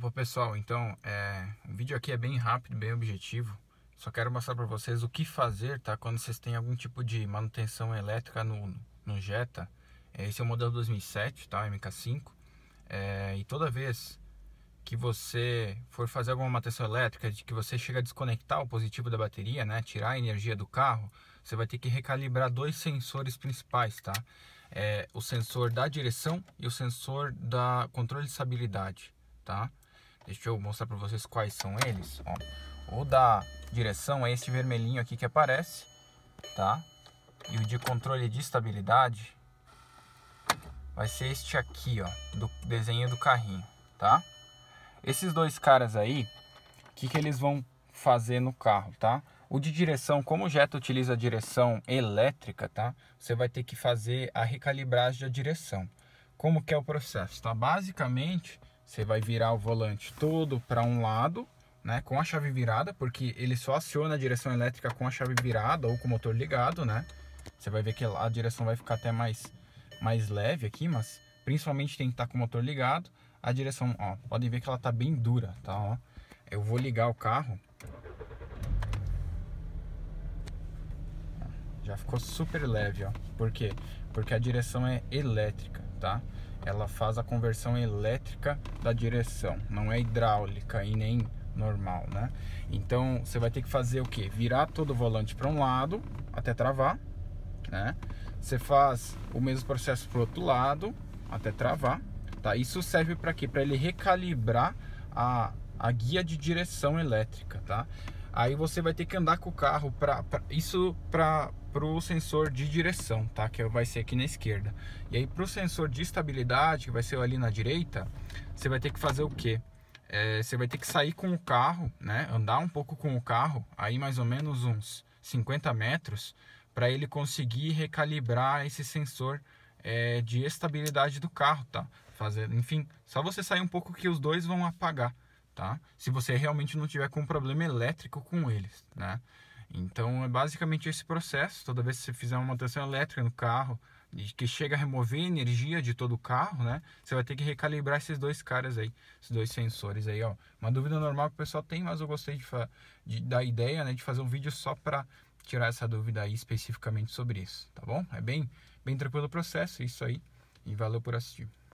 Opa pessoal, então é, o vídeo aqui é bem rápido, bem objetivo. Só quero mostrar para vocês o que fazer, tá? Quando vocês têm algum tipo de manutenção elétrica no, no Jetta. É, esse é o modelo 2007, tá? MK5. É, e toda vez que você for fazer alguma manutenção elétrica, de que você chega a desconectar o positivo da bateria, né? Tirar a energia do carro, você vai ter que recalibrar dois sensores principais, tá? É, o sensor da direção e o sensor da controle de estabilidade, tá? Deixa eu mostrar para vocês quais são eles. Ó. O da direção é este vermelhinho aqui que aparece, tá? E o de controle de estabilidade vai ser este aqui, ó, do desenho do carrinho, tá? Esses dois caras aí, o que, que eles vão fazer no carro, tá? O de direção, como o Jetta utiliza a direção elétrica, tá? Você vai ter que fazer a recalibragem da direção. Como que é o processo, tá? Basicamente, você vai virar o volante todo para um lado, né, com a chave virada, porque ele só aciona a direção elétrica com a chave virada ou com o motor ligado, né? Você vai ver que a direção vai ficar até mais mais leve aqui, mas principalmente tem que estar tá com o motor ligado. A direção, ó, podem ver que ela tá bem dura, tá, ó. Eu vou ligar o carro. Já ficou super leve, ó. Por quê? Porque a direção é elétrica, tá? ela faz a conversão elétrica da direção, não é hidráulica e nem normal, né? Então você vai ter que fazer o que? Virar todo o volante para um lado até travar, né? Você faz o mesmo processo para o outro lado até travar, tá? Isso serve para quê? Para ele recalibrar a, a guia de direção elétrica, tá? Aí você vai ter que andar com o carro para isso para o sensor de direção, tá? Que vai ser aqui na esquerda. E aí para o sensor de estabilidade, que vai ser ali na direita, você vai ter que fazer o quê? É, você vai ter que sair com o carro, né? Andar um pouco com o carro, aí mais ou menos uns 50 metros, para ele conseguir recalibrar esse sensor é, de estabilidade do carro, tá? Fazer, enfim, só você sair um pouco que os dois vão apagar tá? Se você realmente não tiver com problema elétrico com eles, né? Então é basicamente esse processo. Toda vez que você fizer uma manutenção elétrica no carro, que chega a remover energia de todo o carro, né? Você vai ter que recalibrar esses dois caras aí, esses dois sensores aí, ó. Uma dúvida normal que o pessoal tem, mas eu gostei de, de da ideia, né, de fazer um vídeo só para tirar essa dúvida aí especificamente sobre isso, tá bom? É bem, bem tranquilo o processo, é isso aí. E valeu por assistir.